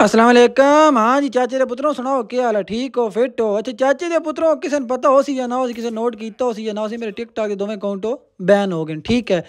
असलम हाँ जी चाचे के पुत्रों सुनाओ क्या हाल है ठीक हो फिट हो अच्छा चाचे के पुत्रों किसी ने पता हो या ना हो किसी नोट किया हो या ना हो मेरे टिकटॉक के दोवें अकाउंट बैन हो गए ठीक है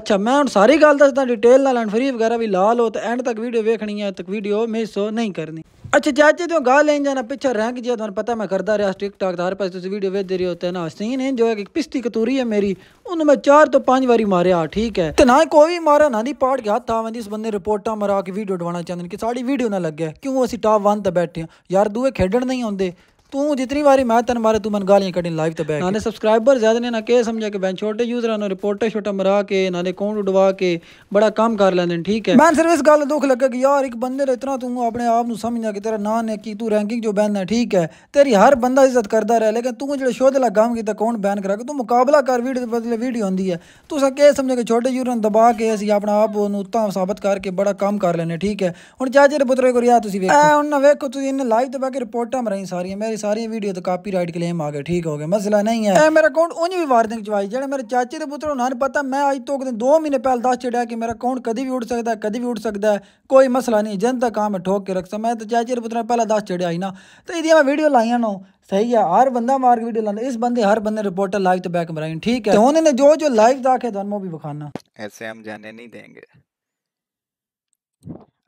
अच्छा मैं हम सारी गल दसदा डिटेल नाल एंड फ्री वगैरह भी ला लो तो एंड तक वीडियो वेखनी है तक वीडियो मिस हो नहीं करनी ਅੱਛਾ ਚਾਚੇ ਤੋਂ ਗਾਹ ਲੈਣ ਜਾਣਾ ਪਿੱਛੇ ਰੈਂਕ ਜਿਆ ਤੁਹਾਨੂੰ ਪਤਾ ਮੈਂ ਕਰਦਾ ਰਿਹਾ ਟਿਕਟੌਕ ਦਾ ਹਰ ਪਾਸੇ ਤੁਸੀਂ ਵੀਡੀਓ ਵੇਖਦੇ ਰਹੋ ਤੇ ਨਾ ਸੀਨ ਹੈ ਜੋ ਇੱਕ ਪਿਸਤੀ ਕਤੂਰੀ ਹੈ ਮੇਰੀ ਉਹਨੂੰ ਮੈਂ ਚਾਰ ਤੋਂ ਪੰਜ ਵਾਰੀ ਮਾਰਿਆ ਠੀਕ ਹੈ ਤੇ ਨਾ ਕੋਈ ਮਾਰਾ ਨਾ ਦੀ ਪਾੜ ਗਿਆ ਤਾਂ ਵੰਦੀ ਇਸ ਬੰਦੇ ਰਿਪੋਰਟਾਂ ਮਰਾ ਕੇ ਵੀਡੀਓ ਡਵਾਣਾ ਚਾਹੁੰਦੇ ਕਿ ਸਾਡੀ ਵੀਡੀਓ ਨਾ ਲੱਗੇ ਕਿਉਂ ਅਸੀਂ ਟਾਪ 1 ਤੇ ਬੈਠੇ ਆ ਯਾਰ ਦੂਏ ਖੇਡਣ ਨਹੀਂ ਆਉਂਦੇ तू जितनी बारी मैं तेन मारे तू मन गालियां कड़ी लाइव तो बैठ नाने सब्सक्राइबर ज्यादा ने ना के समझा के बैन छोटे यूजर ने रिपोर्टर छोटा मरा के नाने कौन उड़वा के बड़ा काम कर लेंगे ठीक है मैं सिर्फ इस गल दुख लगा कि यार एक बंदे इतना तू अपने आप को समझा कि तेरा नाम है कि तू रैंकिंग जो बैन है ठीक है तेरी हर बंदा इज्जत करता रहे लेकिन तू जो शोध ला काम की कौन बैन करा तू मुकाबला कर वीडियो बदले वीडियो होंगी है तू सा समझा के छोटे यूजर ने दबा के असं अपना आप उत्ता साबित करके बड़ा काम कर लेने ठीक है हूँ चाचे पुत्र को रिया तुम वेखो तुम इन्हें लाइव तो के रिपोर्टा मराई सारियां मेरी मेरी सारी वीडियो तो कापी राइट क्लेम आ गए ठीक हो गए मसला नहीं है मेरा अकाउंट उन्हें भी वारदिंग चवाई जेड़ा मेरे चाचे के पुत्र उन्होंने पता मैं अज तो दो महीने पहले दस चढ़िया कि मेरा अकाउंट कभी भी उठ सकता है कभी भी उठ सकता है कोई मसला नहीं तक काम है ठोक के रख स मैं तो चाचे के पुत्र पहला दस चढ़िया ही ना तो यदि मैं वीडियो लाइया ना सही है हर बंदा मार्ग वीडियो लाने इस बंदे हर बंदे रिपोर्टर लाइव तो बैक मराइन ठीक है उन्होंने जो जो लाइव दाखे है धनमो भी बखाना ऐसे हम जाने नहीं देंगे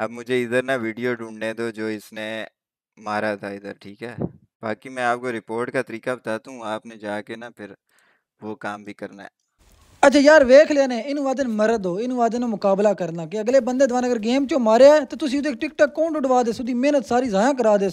अब मुझे इधर ना वीडियो ढूंढने दो जो इसने मारा था इधर ठीक है बाकी मैं आपको रिपोर्ट का तरीका बताता हूँ आपने जाके ना फिर वो काम भी करना है अच्छा यार वेख लेने इन वादे मर दो इन वादे मुकाबला करना कि अगले बंदे द्वारा अगर गेम चो मारे तो तुम उसे टिक टक कौन उड़वा दे उसकी मेहनत सारी जाया करा दे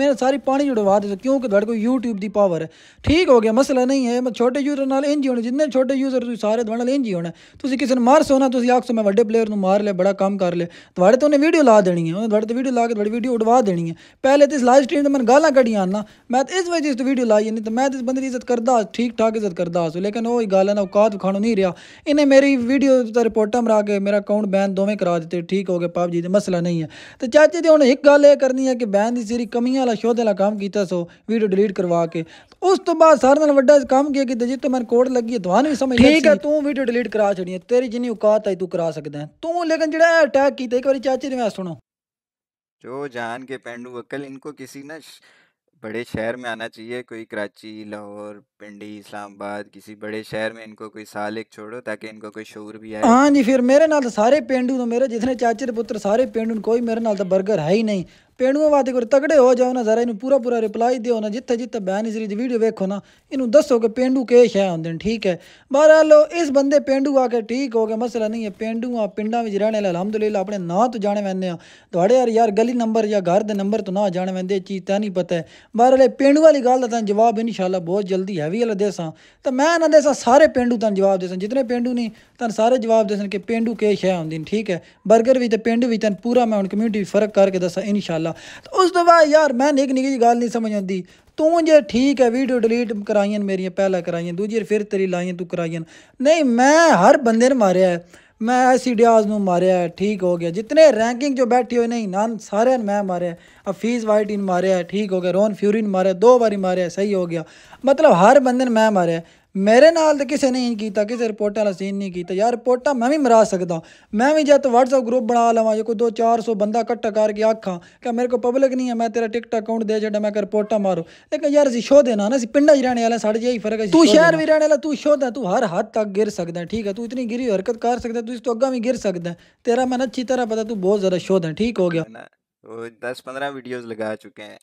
मेहनत सारी पानी उड़वा दे क्योंकि थोड़े को यूट्यूब की पावर है ठीक हो गया मसला नहीं है मैं छोटे यूजर नाल इंज ही होने जिन्ने छोटे यूजर तुम सारे थोड़े इंज ही होना तुम किसी ने मार ना तुम आखो मैं वे प्लेयर में मार लिया बड़ा काम कर लिया थोड़े तो उन्हें वीडियो ला देनी है उन्हें थोड़े तो वीडियो ला के थोड़ी वीडियो उड़वा देनी है पहले तो इस लाइव स्ट्रीम से मैंने गाला कड़िया आना मैं इस वजह से वीडियो लाई नहीं तो मैं तो इस बंद की इज्जत करता ठीक ठाक इज्जत करता लेकिन वो गाला ना औकात खानों नहीं शुक्रिया इन्हें मेरी वीडियो तो मरा के मेरा अकाउंट बैन दोवें करा दिते ठीक हो गए पाप जी मसला नहीं है तो चाचे जी हूँ एक गल यह करनी है कि बैन की सीरी कमियां वाला शोध वाला काम किया सो वीडियो डिलीट करवा के उस तो बाद सारे नाल काम किया कि जितों मैंने कोड लगी है तुहानू भी समझ ठीक है तू वीडियो डिलीट करा छड़ी है तेरी जिन्नी औकात आई तू करा सकदा है तू लेकिन जेड़ा अटैक किया एक बार चाचे ने मैं सुनो जो जान के पेंडू अकल इनको किसी ने बड़े शहर में आना चाहिए कोई कराची, लाहौर, पिंडी, इस्लामाबाद किसी बड़े शहर में इनको कोई साल एक छोड़ो ताकि इनको कोई शोर भी आए। हाँ जी, फिर मेरे नाल तो सारे पेंडू तो मेरे जितने चाचे पुत्र सारे पेंडू कोई मेरे नाल तो बर्गर है ही नहीं। ਪੇਂਡੂਆਂ ਵਾਸਤੇ ਕੋਈ ਤਗੜੇ ਹੋ ਜਾਓ ਨਾ ਜ਼ਰਾ ਇਹਨੂੰ ਪੂਰਾ ਪੂਰਾ ਰਿਪਲਾਈ ਦਿਓ ਨਾ ਜਿੱਥੇ ਜਿੱਥੇ ਬਿਆਨ ਇਸ ਦੀ ਵੀਡੀਓ ਵੇਖੋ ਨਾ ਇਹਨੂੰ ਦੱਸੋ ਕਿ ਪੇਂਡੂ ਕੇ ਸ਼ੈ ਹੁੰਦੇ ਨੇ ਠੀਕ ਹੈ ਬਹਰਾਲ ਇਸ ਬੰਦੇ ਪੇਂਡੂ ਆ ਕੇ ਠੀਕ ਹੋ ਗਿਆ ਮਸਲਾ ਨਹੀਂ ਹੈ ਪੇਂਡੂ ਆ ਪਿੰਡਾਂ ਵਿੱਚ ਰਹਿਣ ਵਾਲੇ ਅਲਹਮਦੁਲਿਲਾ ਆਪਣੇ ਨਾਂ ਤੋਂ ਜਾਣੇ ਵੰਦੇ ਆ ਤੁਹਾਡੇ ਯਾਰ ਯਾਰ ਗਲੀ ਨੰਬਰ ਜਾਂ ਘਰ ਦੇ ਨੰਬਰ ਤੋਂ ਨਾ ਜਾਣੇ ਵੰਦੇ ਚੀਜ਼ ਤਾਂ ਨਹੀਂ ਪਤਾ ਬਹਰਾਲ ਪੇਂਡੂ ਵਾਲੀ ਗੱਲ ਦਾ ਤਾਂ ਜਵਾਬ ਇਨਸ਼ਾਅੱਲਾ ਬਹੁਤ ਜਲਦੀ ਹੈਵੀ ਵਾਲਾ ਦੇਸਾਂ ਤਾਂ ਮੈਂ ਇਹਨਾਂ ਦੇ ਸਾਰੇ ਪੇਂਡੂ ਤੁਹਾਨੂੰ ਜਵਾਬ ਦੇਸਾਂ ਜਿਤਨੇ ਪੇਂਡੂ ਨਹੀਂ ਤੁਹਾਨੂੰ ਸਾਰੇ ਜਵਾਬ ਦੇਣ ਕਿ ਪਿੰਡੂ ਕੇ ਸ਼ੈ ਹੁੰਦੀ ਠੀਕ ਹੈ 버ਗਰ ਵੀ ਤੇ ਪਿੰਡ ਵੀ ਤਨ ਪੂਰਾ ਮੈਂ ਹੁਣ ਕਮਿਊਨਿਟੀ ਫਰਕ ਕਰਕੇ ਦੱਸਾਂ ਇਨਸ਼ਾਅੱਲਾ ਉਸ ਤੋਂ ਬਾਅਦ ਯਾਰ ਮੈਂ ਨਿੱਕ ਨਿੱਕੀ ਜੀ ਗੱਲ ਨਹੀਂ ਸਮਝ ਆਉਂਦੀ ਤੂੰ ਜੇ ਠੀਕ ਹੈ ਵੀਡੀਓ ਡਿਲੀਟ ਕਰਾਈਆਂ ਮੇਰੀਆਂ ਪਹਿਲਾਂ ਕਰਾਈਆਂ ਦੂਜੀ ਫਿਰ ਤੇਰੀ ਲਾਈਆਂ ਤੂੰ ਕਰਾਈਆਂ ਨਹੀਂ ਮੈਂ ਹਰ ਬੰਦੇ ਨੂੰ ਮਾਰਿਆ ਹੈ मैं ऐसी डियाज में मारिया है ठीक हो गया जितने रैंकिंग जो बैठी हुई नहीं नान सारे मैं मारे हफीज़ वाइट इन मारे है ठीक हो गया रोहन फ्यूरी ने मारे दो बारी मारे सही हो गया मतलब हर बंदे ने मैं मारे ਮੇਰੇ ਨਾਲ ਤੇ ਕਿਸੇ ਨੇ ਨਹੀਂ ਕੀਤਾ ਕਿਸੇ ਰਿਪੋਰਟਾਂ ਵਾਲਾ ਸੀਨ ਨਹੀਂ ਕੀਤਾ ਯਾਰ ਰਿਪੋਰਟਾਂ ਮੈਂ ਵੀ ਮਰਾ ਸਕਦਾ ਮੈਂ ਵੀ ਜਦ WhatsApp ਗਰੁੱਪ ਬਣਾ ਲਵਾਂ ਜੇ ਕੋਈ 2-400 ਬੰਦਾ ਇਕੱਠਾ ਕਰਕੇ ਆਖਾਂ ਕਿ ਮੇਰੇ ਕੋਲ ਪਬਲਿਕ ਨਹੀਂ ਹੈ ਮੈਂ ਤੇਰਾ ਟਿਕਟਾਕ ਅਕਾਊਂਟ ਦੇ ਜਿਹੜਾ ਮੈਂ ਕਰ ਰਿਪੋਰਟਾਂ ਮਾਰੋ ਲੇਕਿਨ ਯਾਰ ਅਸੀਂ ਸ਼ੋਹ ਦੇਣਾ ਨਾ ਅਸੀਂ ਪਿੰਡਾਂ 'ਚ ਰਹਿਣੇ ਵਾਲਾ ਸਾਡੇ ਜਿਹੀ ਫਰਕ ਹੈ ਤੂੰ ਸ਼ਹਿਰ ਵੀ ਰਹਿਣ ਵਾਲਾ ਤੂੰ ਸ਼ੋਹ ਦਾ ਤੂੰ ਹਰ ਹੱਦ ਤੱਕ ਗਿਰ ਸਕਦਾ ਠੀਕ ਹੈ ਤੂੰ ਇਤਨੀ ਗਿਰੀ ਹਰਕਤ ਕਰ ਸਕਦਾ ਤੂੰ ਇਸ ਤੋਂ ਅੱਗਾ ਵੀ ਗਿਰ ਸਕਦਾ ਤੇਰਾ ਮੈਨੂੰ ਅੱਛੀ ਤਰ੍ਹਾਂ ਪਤਾ ਤੂੰ ਬਹੁਤ ਜ਼ਿਆਦਾ ਸ਼ੋਹ ਦਾ ਠੀਕ ਹੋ ਗਿਆ 10-15 ਵੀਡੀਓਜ਼ ਲਗਾ ਚੁੱਕੇ ਹਾਂ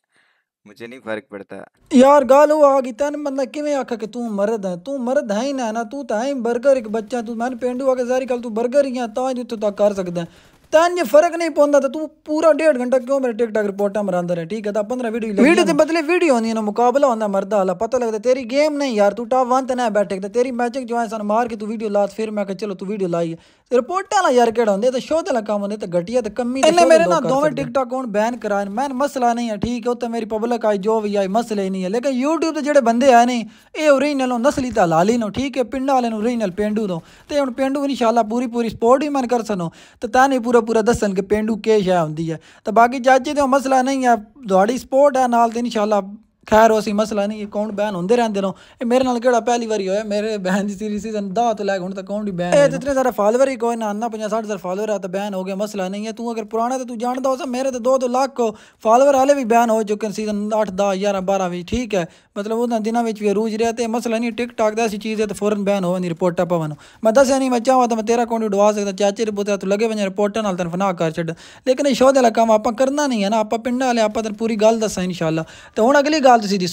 मुझे नहीं फर्क पड़ता यार गाल वो आग तन मतलब किवें आखा कि तू मर्द है तू मर्द है ही ना ना तू तो है बर्गर एक बच्चा तू मैं पेंडू आके सारी गल तू बर्गर ही है तां जित्थों तक कर सकदा है तन फर्क नहीं पौंदा तो तू पूरा डेढ़ घंटा क्यों मेरे टिकटॉक रिपोर्टा मरांदा रहे ठीक है तो पंद्रह वीडियो वीडियो के बदले वीडियो होनी ना मुकाबला होना मरदा हला पता लगता तेरी गेम नहीं यार तू टॉप वन तो ना बैठे तेरी मैचिक जो है सन मार के तू वीडियो ला फिर मैं चलो तू वीडियो लाई ਰਿਪੋਰਟਾਂ ਵਾਲਾ ਯਾਰ ਕਿਹੜਾ ਹੁੰਦੇ ਤੇ ਸ਼ੋਅ ਤੇ ਕੰਮ ਹੁੰਦੇ ਤੇ ਘਟਿਆ ਤੇ ਕਮੀ ਇਹਨੇ ਮੇਰੇ ਨਾਲ ਦੋਵੇਂ ਟਿਕਟੌਕ ਹੁਣ ਬੈਨ ਕਰਾਏ ਮੈਂ ਮਸਲਾ ਨਹੀਂ ਹੈ ਠੀਕ ਉਹ ਤੇ ਮੇਰੀ ਪਬਲਿਕ ਆਈ ਜੋ ਵੀ ਆਈ ਮਸਲੇ ਨਹੀਂ ਹੈ ਲੇਕਿਨ YouTube ਤੇ ਜਿਹੜੇ ਬੰਦੇ ਆਏ ਨੇ ਇਹ ਓਰੀਜਨਲ ਨੂੰ ਨਸਲੀ ਤਾਂ ਲਾਲੀ ਨੂੰ ਠੀਕ ਹੈ ਪਿੰਡਾਂ ਵਾਲੇ ਨੂੰ ਓਰੀਜਨਲ ਪਿੰਡੂ ਤੋਂ ਤੇ ਹੁਣ ਪਿੰਡੂ ਇਨਸ਼ਾਅੱਲਾ ਪੂਰੀ ਪੂਰੀ ਸਪੋਰਟ ਹੀ ਮਨ ਕਰ ਸਨੋ ਤੇ ਤਾਂ ਨਹੀਂ ਪੂਰਾ ਪੂਰਾ ਦੱਸਣ ਕਿ ਪਿੰਡੂ ਕੀ ਸ਼ੈ ਹੁੰਦੀ ਹੈ ਤੇ ਬਾਕੀ ਜੱਜ ਤੇ ਮਸਲਾ ਨਹੀਂ ਹੈ ਤੁਹਾਡੀ ਸਪੋਰਟ ਹੈ ਨਾਲ ਤੇ ਇਨਸ਼ਾਅੱਲਾ ਖੈਰ ਉਹ ਸੀ ਮਸਲਾ ਨਹੀਂ ਕੌਣ ਬੈਨ ਹੁੰਦੇ ਰਹਿੰਦੇ ਨੇ ਇਹ ਮੇਰੇ ਨਾਲ ਕਿਹੜਾ ਪਹਿਲੀ ਵਾਰੀ ਹੋਇਆ ਮੇਰੇ ਬੈਨ ਦੀ ਸੀਰੀਜ਼ ਸੀਜ਼ਨ 10 ਤੋਂ ਲੈ ਹੁਣ ਤੱਕ ਕੌਣ ਦੀ ਬੈਨ ਇਹ ਇਤਨੇ ਸਾਰਾ ਫਾਲੋਅਰ ਹੀ ਕੋਈ ਨਾ ਨਾ 50 60 ਹਜ਼ਾਰ ਫਾਲੋਅਰ ਆ ਤਾਂ ਬੈਨ ਹੋ ਗਿਆ ਮਸਲਾ ਨਹੀਂ ਹੈ ਤੂੰ ਅਗਰ ਪੁਰਾਣਾ ਤਾਂ ਤੂੰ ਜਾਣਦਾ ਹੋਸਾ ਮੇਰੇ ਤਾਂ 2 2 ਲੱਖ ਫਾਲੋਅਰ ਵਾਲੇ ਵੀ ਬੈਨ ਹੋ ਚੁੱਕੇ ਸੀਜ਼ਨ 8 10 11 12 ਵਿੱਚ ਠੀਕ ਹੈ ਮਤਲਬ ਉਹਨਾਂ ਦਿਨਾਂ ਵਿੱਚ ਵੀ ਰੂਜ ਰਿਹਾ ਤੇ ਮਸਲਾ ਨਹੀਂ ਟਿਕਟਾਕ ਦਾ ਸੀ ਚੀਜ਼ ਹੈ ਤਾਂ ਫੌਰਨ ਬੈਨ ਹੋਵੇ ਨਹੀਂ ਰਿਪੋਰਟਾਂ ਪਵਨ ਮੈਂ ਦੱਸਿਆ ਨਹੀਂ ਮੈਂ ਚਾਹਾਂ ਤਾਂ ਮੈਂ ਤੇਰਾ ਕੌਣ ਉਡਵਾ ਸਕਦਾ ਚਾਚੇ ਰਿਪੋਰਟਾਂ ਤੋਂ ਲੱਗੇ ਵਣੇ ਰਿਪੋਰਟਾਂ ਨਾਲ ਤਨ ਫਨਾ ਕਰ ਛੱਡ ਲੇਕਿਨ ਇਹ ਸ਼ੋਅ ਦਾ ਕੰਮ ਆਪਾਂ ਕਰਨਾ ਨਹੀਂ ਹੈ ਨਾ ਆਪਾਂ ਪਿੰਡਾਂ ਵਾਲੇ ਆਪਾਂ ਤਾਂ ਪੂਰੀ ਗੱਲ ਦੱਸਾਂ ਇਨਸ਼ਾਅੱਲਾ ਤੇ ਹੁਣ ਅਗਲੀ ਗੱਲ डाल दी सीधी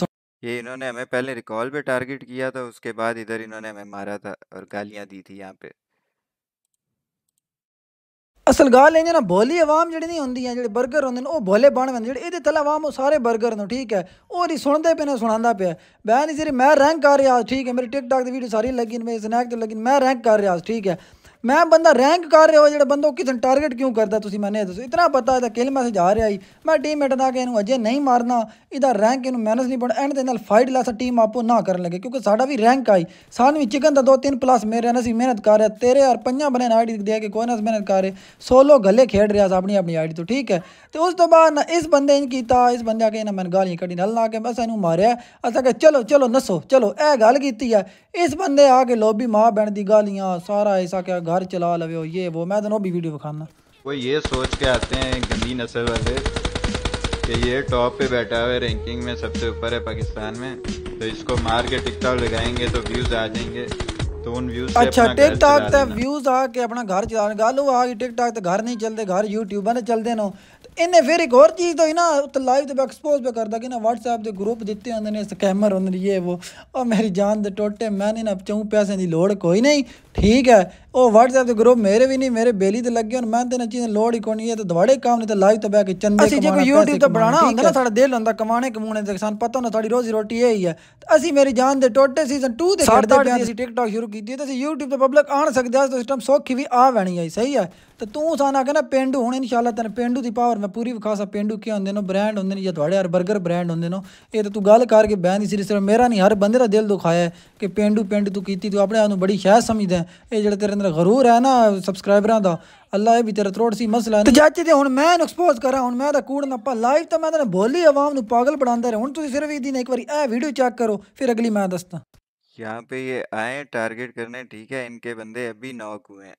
ये इन्होंने हमें पहले रिकॉल पे टारगेट किया था उसके बाद इधर इन्होंने हमें मारा था और गालियां दी थी यहाँ पे ਅਸਲ ਗੱਲ ਇਹ ਨਾ ਭੋਲੀ ਆਵਾਮ ਜਿਹੜੀ ਨਹੀਂ ਹੁੰਦੀ ਹੈ ਜਿਹੜੇ 버ਗਰ ਹੁੰਦੇ ਨੇ ਉਹ ਭੋਲੇ ਬਣ ਜਾਂਦੇ ਜਿਹੜੇ ਇਹਦੇ ਤਲ ਆਵਾਮ ਉਹ ਸਾਰੇ 버ਗਰ ਨੂੰ ਠੀਕ ਹੈ ਉਹ ਨਹੀਂ ਸੁਣਦੇ ਪਏ ਨਾ ਸੁਣਾਉਂਦਾ ਪਿਆ ਮੈਂ ਨਹੀਂ ਸਿਰ ਮੈਂ ਰੈਂਕ ਕਰ ਰਿਹਾ ਠੀਕ ਹੈ ਮੇਰੀ ਟਿਕਟਾਕ ਦੀ ਵੀਡੀਓ ਸਾਰੀ ਲੱਗੀ ਨੇ ਮੈਂ ਸਨੈਕ ਤੇ ਲੱਗੀ ਮੈਂ ਰੈਂਕ ਕਰ ਰਿਹਾ ਠੀਕ ਹੈ ਮੈਂ ਬੰਦਾ ਰੈਂਕ ਕਰ ਰਿਹਾ ਜਿਹੜਾ ਬੰਦਾ ਕਿਸਨ ਟਾਰਗੇਟ ਕਿਉਂ ਕਰਦਾ ਤੁਸੀਂ ਮੈਨੇ ਦੱਸੋ ਇਤਨਾ ਪਤਾ ਇਹਦਾ ਕਿਲ ਮੈਸੇਜ ਆ ਰਿਹਾ ਹੀ ਮੈਂ ਟੀਮ ਨਾਲ ਕੇ ਇਹਨੂੰ ਅਜੇ ਨਹੀਂ ਮਾਰਨਾ ਇਹਦਾ ਰੈਂਕ ਇਹਨੂੰ ਮੈਨੇਜ ਨਹੀਂ ਬਣ ਐਂਡ ਦੇ ਨਾਲ ਫਾਈਟ ਲਾਸਾ ਟੀਮ ਆਪੋ ਨਾ ਕਰਨ ਲੱਗੇ ਕਿਉਂਕਿ ਸਾਡਾ ਵੀ ਰੈਂਕ ਆਈ ਸਾਨੂੰ ਵੀ ਚਿਕਨ ਦਾ ਦੋ ਤਿੰਨ ਪਲੱਸ ਮੇਰੇ ਨਾਲ ਸੀ ਮਿਹਨਤ ਕਰ ਰਿਹਾ ਤੇਰੇ ਯਾਰ ਪੰਜਾਂ ਬਣੇ ਆਈਡੀ ਦੇ ਕੇ ਕੋਈ ਨਾ ਮਿਹਨਤ ਕਰ ਰਿਹਾ ਸੋਲੋ ਗੱਲੇ ਖੇਡ ਰਿਹਾ ਆਪਣੀ ਆਪਣੀ ਆਈਡੀ ਤੋਂ ਠੀਕ ਹੈ ਤੇ ਉਸ ਤੋਂ ਬਾਅਦ ਨਾ ਇਸ ਬੰਦੇ ਨੇ ਕੀਤਾ ਇਸ ਬੰਦੇ ਆ ਕੇ ਨਾ ਮੈਂ ਗਾਲੀਆਂ ਕੱਢੀ ਨਾਲ ਲਾ ਕੇ ਬਸ ਇਹਨੂੰ ਮਾਰਿਆ ਅਸਾਂ ਕਿ ਚਲੋ ਚਲੋ ਨਸੋ ਚਲੋ ਇਹ ਗੱਲ ਕੀਤੀ ਆ ਇਸ ਬੰਦੇ ਆ ਕੇ ਲੋਬੀ ਮਾਂ ਬਣ ਦੀ ਗਾਲੀਆਂ ਸਾਰਾ ਐਸਾ ਕਿ घर चला लवे ये वो मैं तेन भी वीडियो दिखाना वो ये सोच के आते हैं गंदी नस्ल वाले कि ये टॉप पे बैठा हुआ है रैंकिंग में सबसे ऊपर है पाकिस्तान में तो इसको मार के टिकटॉक लगाएंगे तो व्यूज आ जाएंगे तो उन व्यूज अच्छा टिकटॉक तक व्यूज आके अपना घर चला गल वो आ गई टिकटॉक तक घर नहीं चलते घर यूट्यूब ने चलते ना इन्हें फिर एक होर चीज़ तो ना उत्त लाइव तो एक्सपोज पे करदा कि ना व्हाट्सएप के ग्रुप दिते होंगे स्कैमर होंगे ये वो और मेरी जान दे टोटे मैंने ना चौं पैसे की लौड़ कोई नहीं ਠੀਕ ਹੈ ਉਹ WhatsApp ਦੇ ਗਰੁੱਪ ਮੇਰੇ ਵੀ ਨਹੀਂ ਮੇਰੇ ਬੇਲੀ ਤੇ ਲੱਗੇ ਹੁਣ ਮੈਂ ਤੇ ਨਾ ਚੀਜ਼ ਲੋੜ ਹੀ ਕੋਣੀ ਹੈ ਤੇ ਦਵਾੜੇ ਕੰਮ ਨਹੀਂ ਤੇ ਲਾਈਵ ਤੇ ਬੈ ਕੇ ਚੰਦੇ ਅਸੀਂ ਜੇ YouTube ਤੇ ਬਣਾਣਾ ਹੁੰਦਾ ਨਾ ਸਾਡਾ ਦਿਲ ਹੁੰਦਾ ਕਮਾਣੇ ਕਮੂਣੇ ਦੇ ਸਾਨੂੰ ਪਤਾ ਹੁੰਦਾ ਸਾਡੀ ਰੋਜ਼ੀ ਰੋਟੀ ਇਹ ਹੀ ਹੈ ਅਸੀਂ ਮੇਰੀ ਜਾਨ ਦੇ ਟੋਟੇ ਸੀਜ਼ਨ 2 ਦੇ ਖੜਦੇ ਪਿਆ ਅਸੀਂ TikTok ਸ਼ੁਰੂ ਕੀਤੀ ਤੇ ਅਸੀਂ YouTube ਤੇ ਪਬਲਿਕ ਆਣ ਸਕਦੇ ਆ ਸਿਸਟਮ ਸੌਖੀ ਵੀ ਆ ਵਣੀ ਆਈ ਸਹੀ ਹੈ ਤੇ ਤੂੰ ਸਾਨਾ ਕਹਿੰਦਾ ਪਿੰਡੂ ਹੁਣ ਇਨਸ਼ਾਅੱਲਾ ਤੈਨੂੰ ਪਿੰਡੂ ਦੀ ਪਾਵਰ ਮੈਂ ਪੂਰੀ ਵਿਖਾਸਾ ਪਿੰਡੂ ਕੀ ਹੁੰਦੇ ਨੇ ਬ੍ਰਾਂਡ ਹੁੰਦੇ ਨੇ ਜਾਂ ਤੁਹਾਡੇ ਹਰ 버ਗਰ ਬ੍ਰਾਂਡ ਹੁੰਦੇ ਨੇ ਇਹ ਤਾਂ ਤੂੰ ਗੱਲ ਕਰਕੇ ਬਿਆਨ ਦੀ ਸਿਰਫ ਮੇਰਾ ਨਹੀਂ ਹਰ ਬੰਦੇ ਦਾ ਦਿਲ ਦੁਖਾਇਆ ਕਿ ਪਿੰਡੂ ਪਿੰਡ ਤੂੰ ਕੀਤੀ ਤੂੰ ਆਪਣੇ ਆਪ ਨੂੰ ਬੜੀ ਸ਼ਾਇਦ ਸਮਝਦਾ ये तेरे अंदर गरूर है ना सब्सक्राइबर का अल्लाह भी तेरा त्रोड़ सी मसला तो जच तो हूँ मैं एक्सपोज करा हूँ मैं कूड़ नप्पा लाइव तो मैं बोली आवाम पागल बढ़ाता रहे हूँ तुम सिर्फ एक एक बार ए वीडियो चेक करो फिर अगली मैं दसदा यहाँ पे ये आए टारगेट करने ठीक है इनके बंदे अभी नॉक हुए हैं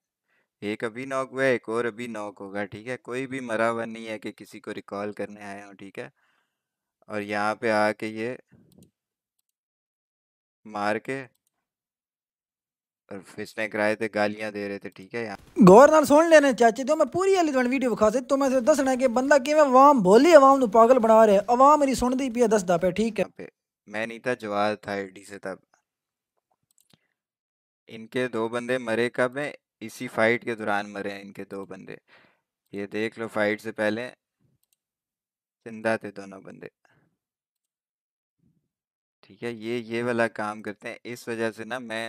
एक अभी नॉक हुआ है एक और अभी नॉक होगा ठीक है कोई भी मरा हुआ नहीं है कि किसी को रिकॉल करने आए हो ठीक है और यहाँ पे आके ये मार के फिसने कराए थे गालियां दे रहे थे ठीक है ठीक है मैं नहीं था था एडी से तब इनके दो बंदे मरे कब हैं इसी फाइट के दौरान मरे हैं इनके दो बंदे ये देख लो फाइट से पहले जिंदा थे दोनों बंदे ठीक है ये ये वाला काम करते हैं इस वजह से ना मैं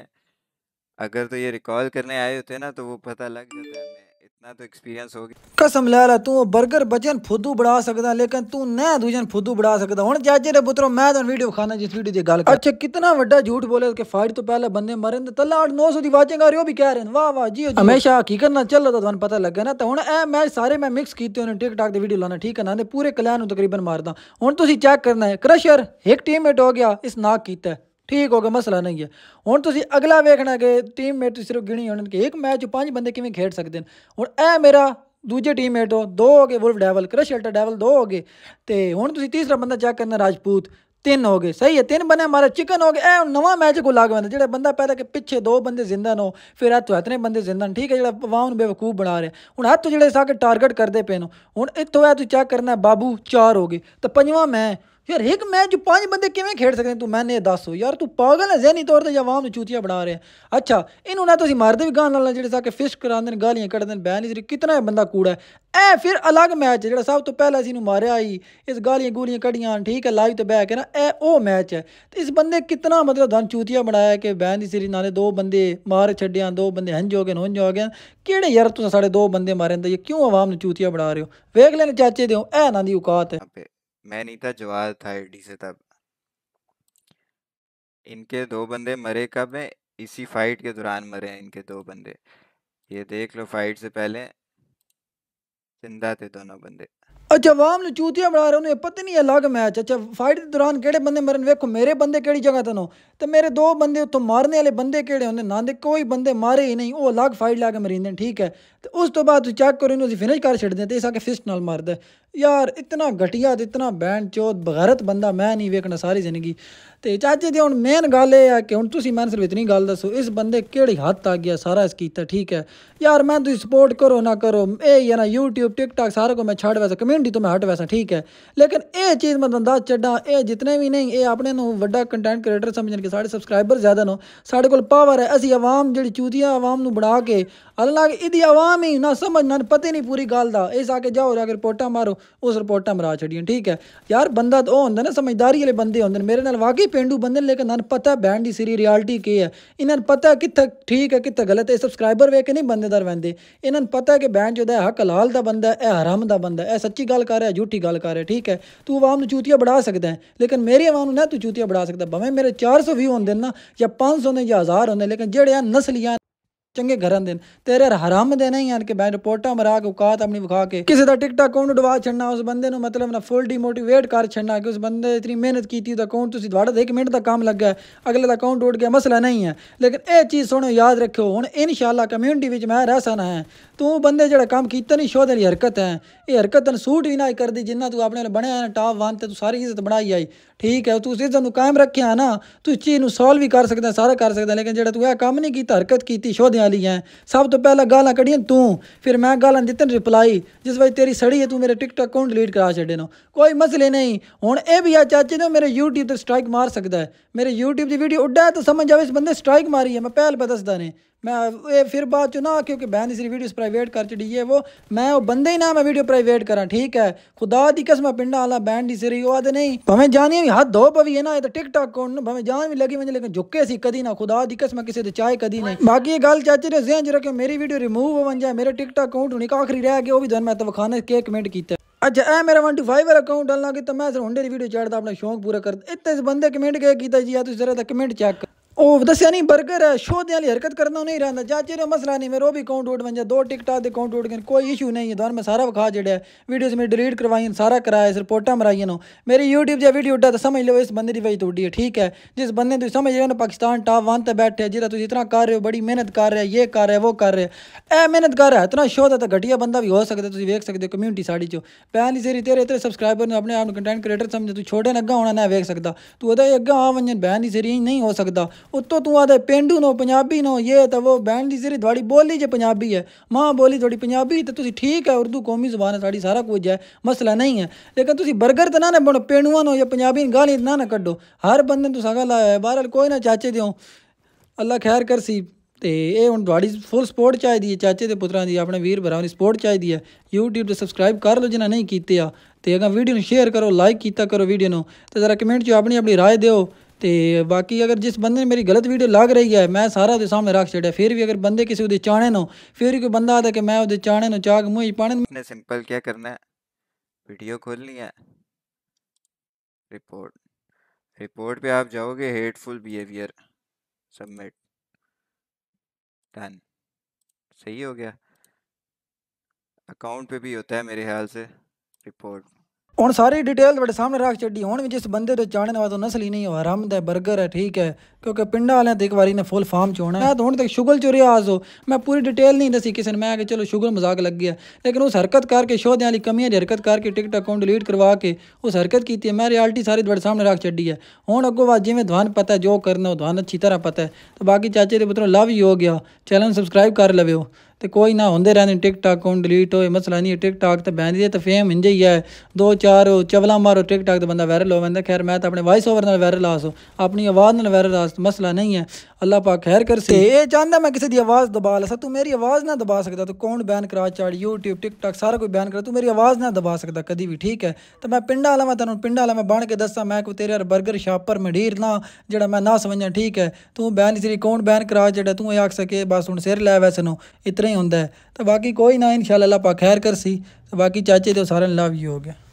अगर तो ये रिकॉल करने आए होते ना तो वो पता लग जाता है इतना तो एक्सपीरियंस हो गया कसम ला ਲਾ ਤੂੰ 버ਗਰ ਬਚਨ ਫੁੱਦੂ ਬਣਾ ਸਕਦਾ ਲੇਕਿਨ ਤੂੰ ਨਾ ਦੂਜਨ ਫੁੱਦੂ ਬਣਾ ਸਕਦਾ ਹੁਣ ਜਾਜੇ ਦੇ ਪੁੱਤਰੋ ਮੈਂ ਤੁਹਾਨੂੰ ਵੀਡੀਓ ਖਾਣਾ ਜਿਸ ਵੀਡੀਓ ਦੀ ਗੱਲ ਕਰ ਅੱਛਾ ਕਿੰਨਾ ਵੱਡਾ ਝੂਠ ਬੋਲੇ ਕਿ ਫਾਈਟ ਤੋਂ ਪਹਿਲਾਂ ਬੰਦੇ ਮਰਨ ਤੇ ਤੱਲਾ 900 ਦੀ ਵਾਚਿੰਗ ਆ ਰਹੀ ਉਹ ਵੀ ਕਹਿ ਰਹੇ ਨੇ ਵਾਹ ਵਾਹ ਜੀ ਹਮੇਸ਼ਾ ਹਕੀਕਤ ਨਾਲ ਚੱਲੋ ਤਾਂ ਤੁਹਾਨੂੰ ਪਤਾ ਲੱਗਾ ਨਾ ਤਾਂ ਹੁਣ ਇਹ ਮੈਚ ਸਾਰੇ ਮੈਂ ਮਿਕਸ ਕੀਤੇ ਉਹਨੇ ਟਿਕਟਾਕ ਦੇ ਵੀਡੀਓ ਲਾਣਾ ਠੀਕ ਹੈ ਨਾ ਤੇ ਪੂਰੇ ਕਲਿਆਂ ਨੂੰ ਤਕਰੀਬਨ ਮਾਰਦਾ ਹੁਣ ਤੁਸੀਂ ਚੈੱਕ ਕਰਨਾ ਹੈ ਕ੍ਰਸ਼ਰ ਇੱਕ ਟੀਮਮੇਟ ਹੋ ਗਿਆ ਇਸ ਨਾਕ ਕੀਤਾ ਠੀਕ ਹੋ ਗਿਆ ਮਸਲਾ ਨਹੀਂ ਹੈ ਹੁਣ ਤੁਸੀਂ ਅਗਲਾ ਵੇਖਣਾ ਕਿ ਟੀਮ ਮੇਟ ਸਿਰਫ ਗਿਣੀ ਹੋਣ ਕਿ ਇੱਕ ਮੈਚ ਪੰਜ ਬੰਦੇ ਕਿਵੇਂ ਖੇਡ ਸਕਦੇ ਨੇ ਹੁਣ ਇਹ ਮੇਰਾ ਦੂਜੇ ਟੀਮ ਮੇਟ ਹੋ ਦੋ ਹੋ ਗਏ ਵੁਲਫ ਡੈਵਲ ਕ੍ਰਸ਼ ਡੈਵਲ ਦੋ ਹੋ ਗਏ ਤੇ ਹੁਣ ਤੁਸੀਂ ਤੀਸਰਾ ਬੰਦਾ ਚੈੱਕ ਕਰਨਾ ਰਾਜਪੂਤ ਤਿੰਨ ਹੋ ਗਏ ਸਹੀ ਹੈ ਤਿੰਨ ਬਣੇ ਮਾਰੇ ਚਿਕਨ ਹੋ ਗਏ ਇਹ ਨਵਾਂ ਮੈਚ ਕੋ ਲੱਗ ਬੰਦਾ ਜਿਹੜਾ ਬੰਦਾ ਪਹਿਲਾਂ ਕਿ ਪਿੱਛੇ ਦੋ ਬੰਦੇ ਜ਼ਿੰਦਾ ਨੋ ਫਿਰ ਆ ਤੋ ਇਤਨੇ ਬੰਦੇ ਜ਼ਿੰਦਾ ਠੀਕ ਹੈ ਜਿਹੜਾ ਵਾਹ ਨੂੰ ਬੇਵਕੂਫ ਬਣਾ ਰਿਹਾ ਹੁਣ ਹੱਥ ਜਿਹੜੇ ਸਾਕੇ ਟਾਰਗੇਟ ਕਰਦੇ ਪੈਨੋ ਹੁਣ ਇੱਥੋਂ ਇਹ ਤੂੰ ਚੈੱਕ ਕਰਨਾ ਬਾਬੂ ਚਾਰ ਹੋ ਗਏ ਤਾਂ ਪੰਜਵਾਂ ਮੈਂ ਯਾਰ ਇੱਕ ਮੈਚ ਪੰਜ ਬੰਦੇ ਕਿਵੇਂ ਖੇਡ ਸਕਦੇ ਤੂੰ ਮੈਨੇ ਦੱਸ ਯਾਰ ਤੂੰ ਪਾਗਲ ਹੈ ਜ਼ਹਿਨੀ ਤੌਰ ਤੇ ਆਵਾਮ ਨੂੰ ਚੂਤੀਆਂ ਬਣਾ ਰਿਹਾ ਅੱਛਾ ਇਹਨੂੰ ਨਾ ਤੁਸੀਂ ਮਾਰਦੇ ਵੀ ਗਾਣ ਨਾਲ ਜਿਹੜੇ ਸਾ ਕੇ ਫਿਸ਼ ਕਰਾਉਂਦੇ ਨੇ ਗਾਲੀਆਂ ਕੱਢਦੇ ਨੇ ਬੈਨ ਇਸ ਕਿਤਨਾ ਬੰਦਾ ਕੂੜਾ ਹੈ ਇਹ ਫਿਰ ਅਲੱਗ ਮੈਚ ਜਿਹੜਾ ਸਭ ਤੋਂ ਪਹਿਲਾਂ ਅਸੀਂ ਨੂੰ ਮਾਰਿਆ ਹੀ ਇਸ ਗਾਲੀਆਂ ਗੋਲੀਆਂ ਕੱਢੀਆਂ ਠੀਕ ਹੈ ਲਾਈਵ ਤੇ ਬਹਿ ਕੇ ਨਾ ਇਹ ਉਹ ਮੈਚ ਹੈ ਤੇ ਇਸ ਬੰਦੇ ਕਿਤਨਾ ਮਤਲਬ ਦਨ ਚੂਤੀਆਂ ਬਣਾਇਆ ਕਿ ਬੈਨ ਦੀ ਸਿਰੀ ਨਾਲੇ ਦੋ ਬੰਦੇ ਮਾਰ ਛੱਡਿਆਂ ਦੋ ਬੰਦੇ ਹੰਜ ਹੋ ਗਏ ਨੋਂਜ ਹੋ ਗਏ ਕਿਹੜੇ ਯਾਰ ਤੁਸੀਂ ਸਾਡੇ ਦੋ ਬੰਦੇ ਮਾਰੇ ਨੇ ਇਹ ਕਿਉਂ ਆਵਾਮ ਨੂੰ ਚੂਤੀਆਂ ਬਣਾ ਰਹੇ ਹੋ ਵੇਖ ਲੈਣ ਚਾਚੇ ਦਿਓ ਇਹ ਨਾ ਦੀ ਔਕਾਤ ਹੈ मैं नहीं था जवाहर था एडी से तब इनके दो बंदे मरे कब है इसी फाइट के दौरान मरे हैं इनके दो बंदे ये देख लो फाइट से पहले जिंदा थे दोनों बंदे अच्छा वाम ने चूतिया बना रहे उन्हें पता नहीं अलग मैच अच्छा फाइट के दौरान केड़े बंदे मरन वेखो मेरे बंदे केड़ी जगह तनो तो मेरे दो बंदे उतो मारने वाले बंदे केड़े होने ना कोई बंदे मारे ही नहीं वो अलग फाइट लाके मरी ठीक है ਤੇ ਉਸ ਤੋਂ ਬਾਅਦ ਤੁਸੀਂ ਚੈੱਕ ਕਰੋ ਇਹਨੂੰ ਅਸੀਂ ਫਿਨਿਸ਼ ਕਰ ਛੱਡਦੇ ਤੇ ਇਸ ਆ ਕੇ ਫਿਸਟ ਨਾਲ ਮਾਰਦਾ ਯਾਰ ਇਤਨਾ ਘਟੀਆ ਤੇ ਇਤਨਾ ਬੈਂਡ ਚੋਦ ਬਗੈਰਤ ਬੰਦਾ ਮੈਂ ਨਹੀਂ ਵੇਖਣਾ ਸਾਰੀ ਜ਼ਿੰਦਗੀ ਤੇ ਚਾਚੇ ਦੀ ਹੁਣ ਮੇਨ ਗੱਲ ਇਹ ਆ ਕਿ ਹੁਣ ਤੁਸੀਂ ਮੈਨੂੰ ਸਿਰਫ ਇਤਨੀ ਗੱਲ ਦੱਸੋ ਇਸ ਬੰਦੇ ਕਿਹੜੀ ਹੱਦ ਆ ਗਿਆ ਸਾਰਾ ਇਸ ਕੀਤਾ ਠੀਕ ਹੈ ਯਾਰ ਮੈਂ ਤੁਸੀਂ ਸਪੋਰਟ ਕਰੋ ਨਾ ਕਰੋ ਇਹ ਹੀ ਨਾ YouTube TikTok ਸਾਰਾ ਕੋ ਮੈਂ ਛੱਡ ਵੈਸਾ ਕਮਿਊਨਿਟੀ ਤੋਂ ਮੈਂ ਹਟ ਵੈਸਾ ਠੀਕ ਹੈ ਲੇਕਿਨ ਇਹ ਚੀਜ਼ ਮੈਂ ਦੰਦਾ ਛੱਡਾਂ ਇਹ ਜਿਤਨੇ ਵੀ ਨਹੀਂ ਇਹ ਆਪਣੇ ਨੂੰ ਵੱਡਾ ਕੰਟੈਂਟ ਕ੍ਰੀਏਟਰ ਸਮਝਣ ਕਿ ਸਾਡੇ ਸਬਸਕ੍ਰਾਈਬਰ ਜ਼ਿਆਦਾ ਨੋ ਸਾਡੇ ਕੋਲ ਪਾਵਰ ਹੈ ਅਸੀਂ ਆਵਾਮ ਜਿਹੜੀ ਚੂਤੀਆਂ ਆਵਾਮ ਨੂੰ ਬਣਾ ਕੇ ਹਾਲਾਂਕਿ ਇਹਦੀ ਆਵਾਮ आम ही ना समझ ना पता नहीं पूरी गल का इस आके जाओ अगर रिपोर्टा मारो उस रिपोर्टा मरा छड़िया ठीक है यार बंदा तो होंगे ना समझदारी वाले बंदे होंगे मेरे नाल वाकई पेंडू बंदे लेकिन ना पता बैंड की सीरी रियलिटी की है इन्हें पता कितना ठीक है कितना गलत है सब्सक्राइबर वे के नहीं बंदेदार बहते इन्हें पता कि बैंड जो हक हलाल का बंदा है हराम का बंदा है सच्ची गल कर रहा है झूठी गल कर रहा है ठीक है तू आवाम को बढ़ा सकता है लेकिन मेरी आवाम ना तू चूतिया बढ़ा सकता भावें मेरे चार सौ व्यू होंगे ना या पाँच सौ ने या हज़ार होंगे लेकिन जेड़े नस्लियाँ ਚੰਗੇ ਘਰਾਂ ਦੇ ਤੇਰੇ ਹਰਾਮ ਦੇ ਨਹੀਂ ਯਾਰ ਕਿ ਮੈਂ ਰਿਪੋਰਟਾਂ ਮਰਾ ਕੇ ਔਕਾਤ ਆਪਣੀ ਵਿਖਾ ਕੇ ਕਿਸੇ ਦਾ ਟਿਕਟਾ ਕੌਣ ਉਡਵਾ ਛੱਡਣਾ ਉਸ ਬੰਦੇ ਨੂੰ ਮਤਲਬ ਨਾ ਫੁੱਲ ਡੀਮੋਟੀਵੇਟ ਕਰ ਛੱਡਣਾ ਕਿ ਉਸ ਬੰਦੇ ਇਤਨੀ ਮਿਹਨਤ ਕੀਤੀ ਤਾਂ ਕੌਣ ਤੁਸੀਂ ਤੁਹਾਡਾ 1 ਮਿੰਟ ਦਾ ਕੰਮ ਲੱਗਾ ਅਗਲੇ ਦਾ ਅਕਾਊਂਟ ਉੱਡ ਗਿਆ ਮਸਲਾ ਨਹੀਂ ਹੈ ਲੇਕਿਨ ਇਹ ਚੀਜ਼ ਸੁਣੋ ਯਾਦ ਰੱਖਿਓ ਹੁਣ ਇਨਸ਼ਾਅੱਲਾ ਕਮਿਊਨਿਟੀ ਵਿੱਚ ਮੈਂ ਰਹਿ ਸਣਾ ਹੈ ਤੂੰ ਬੰਦੇ ਜਿਹੜਾ ਕੰਮ ਕੀਤਾ ਨਹੀਂ ਸ਼ੋਧ ਵਾਲੀ ਹਰਕਤ ਹੈ ਇਹ ਹਰਕਤ ਤਨ ਸੂਟ ਵੀ ਨਾ ਕਰਦੀ ਜਿੰਨਾ ਤੂੰ ਆਪਣੇ ਨਾਲ ਬਣਿਆ ਹੈ ਟਾਪ 1 ਤੇ ਤੂੰ ਸਾਰੀ ਇੱਜ਼ਤ ਬਣਾਈ ਆਈ ਠੀਕ ਹੈ ਤੂੰ ਇਸ ਇੱਜ਼ਤ ਨੂੰ ਕਾਇਮ ਰੱਖਿਆ ਨਾ ਤੂੰ ਚੀਜ਼ ਨੂੰ ਸੋਲਵ ਵੀ ਕਰ ਸਕਦਾ ਸਾਰਾ ਕਰ ਸਕਦਾ ਲੇਕਿਨ ਜਿਹੜਾ ਤੂੰ ਇਹ ਕੰਮ ਨਹੀਂ ਕੀਤਾ ਹਰਕਤ ਕੀਤੀ ਸ਼ੋਧ ਵਾਲੀ ਹੈ ਸਭ ਤੋਂ ਪਹਿਲਾਂ ਗਾਲਾਂ ਕੱਢੀਆਂ ਤੂੰ ਫਿਰ ਮੈਂ ਗਾਲਾਂ ਦਿੱਤਨ ਰਿਪਲਾਈ ਜਿਸ ਵਜ੍ਹਾ ਤੇਰੀ ਸੜੀ ਹੈ ਤੂੰ ਮੇਰੇ ਟਿਕਟੌਕ ਅਕਾਊਂਟ ਡਿਲੀਟ ਕਰਾ ਛੱਡੇ ਨਾ ਕੋਈ ਮਸਲੇ ਨਹੀਂ ਹੁਣ ਇਹ ਵੀ ਆ ਚਾਚੇ ਨੇ ਮੇਰੇ YouTube ਤੇ ਸਟ੍ਰਾਈਕ ਮਾਰ ਸਕਦਾ ਹੈ ਮੇਰੇ YouTube ਦੀ ਵੀਡੀਓ ਉੱਡਾ ਤਾਂ ਸਮਝ ਜਾਵੇ ਇਸ ਬੰਦੇ ਸਟ੍ਰਾਈਕ ਮਾਰੀ ਹੈ ਮੈਂ ਪਹਿਲ ਪਤਾ ਦੱਸਦਾ ਨੇ मैं फिर बात जो ना क्योंकि बहन इसरी वीडियोस प्राइवेट कर चढ़ी है वो मैं वो बंदे ही ना मैं वीडियो प्राइवेट करा ठीक है खुदा की कसम पिंडा वाला बैंड इसी रही आद नहीं भावें जानी भी हद धो पवी है ना ये तो टिक कौन भावें जान भी लगी मुझे लेकिन झुके से कदी ना खुदा की कसम किसी चाहे कदी नहीं बाकी गल चाचे रे जहन रखे मेरी वीडियो रिमूव हो जाए मेरा टिक अकाउंट होने का आखिरी रह गया वो भी मैं तो खाने के कमेंट किया अच्छा ए मेरा वन टू फाइव वाला अकाउंट डालना कि तो मैं सर हुंडे की वीडियो चढ़ता अपना शौक पूरा कर इतने इस बंदे कमेंट क्या किया जी तुम तो जरा कमेंट चेक ਉਹ ਦੱਸਿਆ ਨਹੀਂ 버ਗਰ ਸ਼ੋਧਿਆਂ ਲਈ ਹਰਕਤ ਕਰਨਾ ਨਹੀਂ ਰਹਿੰਦਾ ਚਾਚੇ ਦਾ ਮਸਲਾ ਨਹੀਂ ਮੇਰਾ ਉਹ ਵੀ ਅਕਾਊਂਟ ਉਡ ਵੰਜਾ ਦੋ ਟਿਕਟਾਕ ਦੇ ਅਕਾਊਂਟ ਉਡ ਗਏ ਕੋਈ ਇਸ਼ੂ ਨਹੀਂ ਹੈ ਤੁਹਾਨੂੰ ਮੈਂ ਸਾਰਾ ਵਿਖਾ ਜਿਹੜਾ ਵੀਡੀਓਜ਼ ਮੈਂ ਡਿਲੀਟ ਕਰਵਾਈਆਂ ਸਾਰਾ ਕਰਾਇਆ ਇਸ ਰਿਪੋਰਟਾਂ ਮਰਾਈਆਂ ਨੂੰ ਮੇਰੀ YouTube ਤੇ ਵੀਡੀਓ ਉੱਡਾ ਤਾਂ ਸਮਝ ਲਓ ਇਸ ਬੰਦੇ ਦੀ ਵਜ੍ਹਾ ਤੁਹਾਡੀ ਹੈ ਠੀਕ ਹੈ ਜਿਸ ਬੰਦੇ ਤੁਸੀਂ ਸਮਝ ਰਹੇ ਹੋ ਪਾਕਿਸਤਾਨ ਟਾਪ 1 ਤੇ ਬੈਠੇ ਜਿਹਦਾ ਤੁਸੀਂ ਇਤਨਾ ਕਰ ਰਹੇ ਹੋ ਬੜੀ ਮਿਹਨਤ ਕਰ ਰਹੇ ਇਹ ਕਰ ਰਹੇ ਉਹ ਕਰ ਰਹੇ ਇਹ ਮਿਹਨਤ ਕਰ ਰਿਹਾ ਇਤਨਾ ਸ਼ੋਧ ਤਾਂ ਘਟੀਆ ਬੰਦਾ ਵੀ ਹੋ ਸਕਦਾ ਤੁਸੀਂ ਵੇਖ ਸਕਦੇ ਹੋ ਕਮਿਊਨਿਟੀ ਸਾਡੀ ਚੋਂ ਪਹਿਲੀ ਸੇਰੀ ਤੇਰੇ ਇਤਰੇ ਸਬਸਕ੍ਰਾਈਬਰ ਨੇ ਆਪਣੇ ਆਪ ਨੂੰ ਕੰਟੈਂਟ ਕ੍ਰੀਏਟਰ ਸਮਝ ਤੂੰ ਛੋਟੇ ਨੱਗਾ ਹੋਣਾ ਨਾ ਵੇਖ ਸਕਦਾ ਤੂੰ ਉਹਦਾ ਅੱਗਾ ਆ ਵੰਜਨ ਬੈਨ ਦੀ ਸੇਰੀ ਨਹੀਂ ਹੋ ਸਕਦਾ उत्तों तू आदे पेंडू नो पंजाबी नो ये तो वो बहन जी सिरी थोड़ी बोली जो पंजाबी है माँ बोली थोड़ी पंजाबी तो तुम ठीक है उर्दू कौमी जुबान है साड़ी सारा कुछ है मसला नहीं है लेकिन तुम बर्गर तो ना ना बनो पेंडुआ नो या पंजाबी गाली ना ना कड्डो हर बंदे तुस सगा लाया है बहरहाल कोई ना चाचे दौ अल्लाह खैर कर सी तो ਇਹ ਹੁਣ ਤੁਹਾਡੀ ਫੁੱਲ ਸਪੋਰਟ ਚਾਹੀਦੀ ਹੈ ਚਾਚੇ ਦੇ ਪੁੱਤਰਾਂ ਦੀ ਆਪਣੇ ਵੀਰ ਭਰਾਵਾਂ ਦੀ ਸਪੋਰਟ ਚਾਹੀਦੀ ਹੈ YouTube ਤੇ ਸਬਸਕ੍ਰਾਈਬ ਕਰ ਲਓ ਜਿਨ੍ਹਾਂ ਨਹੀਂ ਕੀਤੇ ਆ ਤੇ ਅਗਾਂ ਵੀਡੀਓ ਨੂੰ ਸ਼ੇਅਰ ਕਰੋ ਲਾਈਕ ਕੀਤਾ ਕਰੋ ਵੀਡੀਓ ਨੂੰ ਤੇ ਜ਼ਰਾ ਕਮੈਂਟ 'ਚ ਤੇ ਬਾਕੀ ਅਗਰ ਜਿਸ ਬੰਦੇ ਨੇ ਮੇਰੀ ਗਲਤ ਵੀਡੀਓ ਲੱਗ ਰਹੀ ਹੈ ਮੈਂ ਸਾਰਾ ਉਹਦੇ ਸਾਹਮਣੇ ਰੱਖ ਛੱਡਿਆ ਫਿਰ ਵੀ ਅਗਰ ਬੰਦੇ ਕਿਸੇ ਉਹਦੇ ਚਾਣੇ ਨੂੰ ਫਿਰ ਕੋਈ ਬੰਦਾ ਆਦਾ ਕਿ ਮੈਂ ਉਹਦੇ ਚਾਣੇ ਨੂੰ ਚਾਗ ਮੂੰਹ ਹੀ ਪਾਣੇ ਨੇ ਸਿੰਪਲ ਕੀ ਕਰਨਾ ਹੈ वीडियो खोलनी है रिपोर्ट रिपोर्ट पे आप जाओगे हेटफुल बिहेवियर सबमिट डन सही हो गया अकाउंट पे भी होता है मेरे ख्याल से रिपोर्ट ਹੁਣ ਸਾਰੀ ਡਿਟੇਲ ਤੁਹਾਡੇ ਸਾਹਮਣੇ ਰੱਖ ਛੱਡੀ ਹੁਣ ਵਿੱਚ ਇਸ ਬੰਦੇ ਦੇ ਜਾਣਨ ਵਾਲਾ ਨਸਲੀ ਨਹੀਂ ਹੋ ਆਰਾਮ ਦਾ 버ਗਰ ਹੈ ਠੀਕ ਹੈ ਕਿਉਂਕਿ ਪਿੰਡਾਂ ਵਾਲਿਆਂ ਦੇ ਇੱਕ ਵਾਰੀ ਨੇ ਫੁੱਲ ਫਾਰਮ ਚੋਣਾ ਮੈਂ ਤਾਂ ਹੁਣ ਤੱਕ ਸ਼ੁਗਲ ਚ ਰਿਆਜ਼ ਹੋ ਮੈਂ ਪੂਰੀ ਡਿਟੇਲ ਨਹੀਂ ਦਸੀ ਕਿਸੇ ਨੇ ਮੈਂ ਕਿ ਚਲੋ ਸ਼ੁਗਲ ਮਜ਼ਾਕ ਲੱਗ ਗਿਆ ਲੇਕਿਨ ਉਸ ਹਰਕਤ ਕਰਕੇ ਸ਼ੋਧਿਆਂ ਵਾਲੀ ਕਮੀਆਂ ਦੀ ਹਰਕਤ ਕਰਕੇ ਟਿਕਟ ਅਕਾਊਂਟ ਡਿਲੀਟ ਕਰਵਾ ਕੇ ਉਸ ਹਰਕਤ ਕੀਤੀ ਹੈ ਮੈਂ ਰਿਐਲਿਟੀ ਸਾਰੀ ਤੁਹਾਡੇ ਸਾਹਮਣੇ ਰੱਖ ਛੱਡੀ ਹੈ ਹੁਣ ਅੱਗੋਂ ਬਾਅਦ ਜਿਵੇਂ ਤੁਹਾਨੂੰ ਪਤਾ ਜੋ ਕਰਨਾ ਉਹ ਤੁਹਾਨੂੰ ਅੱਛੀ ਤਰ੍ਹਾਂ ਪਤਾ ਹੈ ਤਾਂ ਬਾਕੀ ਚਾਚੇ ਦੇ ਪੁੱਤਰੋਂ ਲਵ ਹੀ ਹੋ ਗਿਆ ਚੈਨਲ ਸਬਸਕ੍ਰਾਈਬ ਕਰ ਲਵਿਓ ਤੇ ਕੋਈ ਨਾ ਹੁੰਦੇ ਰਹਿੰਦੇ ਟਿਕਟਾਕ ਕੌਣ ਡਿਲੀਟ ਹੋਏ ਮਸਲਾ ਨਹੀਂ ਟਿਕਟਾਕ ਤੇ ਬੈਨ ਦੀ ਤੇ ਫੇਮ ਇੰਜ ਹੀ ਹੈ ਦੋ ਚਾਰ ਚਵਲਾ ਮਾਰੋ ਟਿਕਟਾਕ ਤੇ ਬੰਦਾ ਵਾਇਰਲ ਹੋ ਜਾਂਦਾ ਖੈਰ ਮੈਂ ਤਾਂ ਆਪਣੇ ਵਾਇਸ ਓਵਰ ਨਾਲ ਵਾਇਰਲ ਆਸ ਆਪਣੀ ਆਵਾਜ਼ ਨਾਲ ਵਾਇਰਲ ਆਸ ਮਸਲਾ ਨਹੀਂ ਹੈ ਅੱਲਾਹ ਪਾਕ ਖੈਰ ਕਰ ਸੇ ਇਹ ਚਾਹੁੰਦਾ ਮੈਂ ਕਿਸੇ ਦੀ ਆਵਾਜ਼ ਦਬਾ ਲਸਾ ਤੂੰ ਮੇਰੀ ਆਵਾਜ਼ ਨਾ ਦਬਾ ਸਕਦਾ ਤੂੰ ਕੌਣ ਬੈਨ ਕਰਾ ਚਾੜ YouTube TikTok ਸਾਰਾ ਕੋਈ ਬੈਨ ਕਰਾ ਤੂੰ ਮੇਰੀ ਆਵਾਜ਼ ਨਾ ਦਬਾ ਸਕਦਾ ਕਦੀ ਵੀ ਠੀਕ ਹੈ ਤਾਂ ਮੈਂ ਪਿੰਡਾਂ ਵਾਲਾ ਮੈਂ ਤੈਨੂੰ ਪਿੰਡਾਂ ਵਾਲਾ ਮੈਂ ਬਣ ਕੇ ਦੱਸਾਂ ਮੈਂ ਕੋ ਤੇਰੇ 버ਗਰ ਸ਼ਾਪ ਪਰ ਮਢੀਰ ਨਾ ਜਿਹੜਾ ਮੈਂ ਨਾ ਸਮਝਾਂ ਠੀਕ ਹੈ ਤੂੰ ਬੈਨ ਸਰੀ ਕੌਣ ਬੈਨ ਕਰਾ ਜਿਹੜਾ ਤੂੰ ਇਹ ਆਖ ਸਕੇ ਬਸ ਹੁਣ ਸਿਰ ਲੈ ਵੈਸ ਨੂੰ ਇਤਨੇ ਹੀ ਹੁੰਦਾ ਤੇ ਬਾਕੀ ਕੋਈ ਨਾ ਇਨਸ਼ਾ ਅੱਲਾਹ ਪਾ ਖੈਰ ਕਰਸੀ ਤੇ ਬਾਕੀ ਚਾਚੇ ਤੇ ਸਾਰਿਆਂ ਲਵ ਯੂ ਹੋ ਗਿਆ